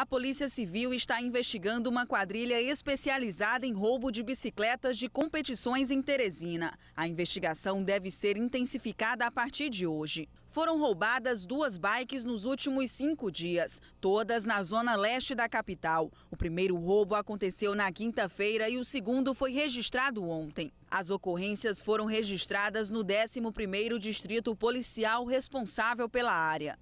A Polícia Civil está investigando uma quadrilha especializada em roubo de bicicletas de competições em Teresina. A investigação deve ser intensificada a partir de hoje. Foram roubadas duas bikes nos últimos cinco dias, todas na zona leste da capital. O primeiro roubo aconteceu na quinta-feira e o segundo foi registrado ontem. As ocorrências foram registradas no 11º Distrito Policial responsável pela área.